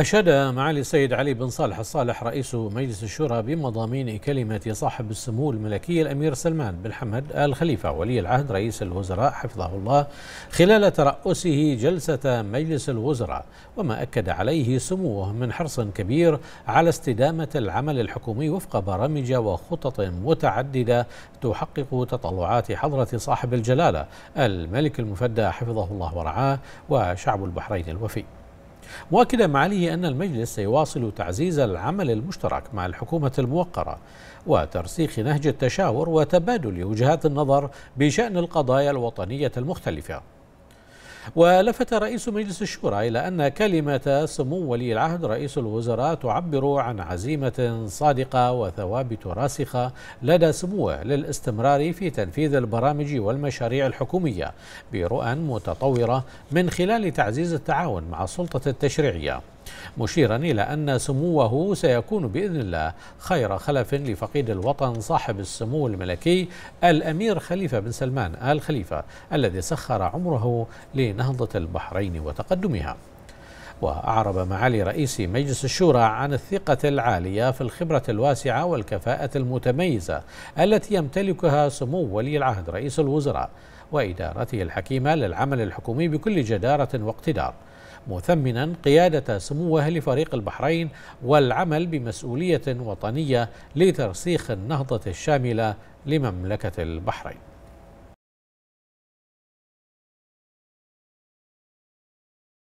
أشاد معالي السيد علي بن صالح الصالح رئيس مجلس الشورى بمضامين كلمة صاحب السمو الملكي الأمير سلمان بن حمد آل خليفة ولي العهد رئيس الوزراء حفظه الله خلال ترأسه جلسة مجلس الوزراء وما أكد عليه سموه من حرص كبير على استدامة العمل الحكومي وفق برامج وخطط متعددة تحقق تطلعات حضرة صاحب الجلالة الملك المفدى حفظه الله ورعاه وشعب البحرين الوفي مؤكدا معاليه أن المجلس سيواصل تعزيز العمل المشترك مع الحكومة الموقرة وترسيخ نهج التشاور وتبادل وجهات النظر بشأن القضايا الوطنية المختلفة ولفت رئيس مجلس الشورى إلى أن كلمة سمو ولي العهد رئيس الوزراء تعبر عن عزيمة صادقة وثوابت راسخة لدى سموه للاستمرار في تنفيذ البرامج والمشاريع الحكومية برؤى متطورة من خلال تعزيز التعاون مع السلطة التشريعية مشيرا إلى أن سموه سيكون بإذن الله خير خلف لفقيد الوطن صاحب السمو الملكي الأمير خليفة بن سلمان آل خليفة الذي سخر عمره لنهضة البحرين وتقدمها وأعرب معالي رئيس مجلس الشورى عن الثقة العالية في الخبرة الواسعة والكفاءة المتميزة التي يمتلكها سمو ولي العهد رئيس الوزراء وإدارته الحكيمة للعمل الحكومي بكل جدارة واقتدار مثمنا قيادة سموه لفريق البحرين والعمل بمسؤولية وطنية لترسيخ النهضة الشاملة لمملكة البحرين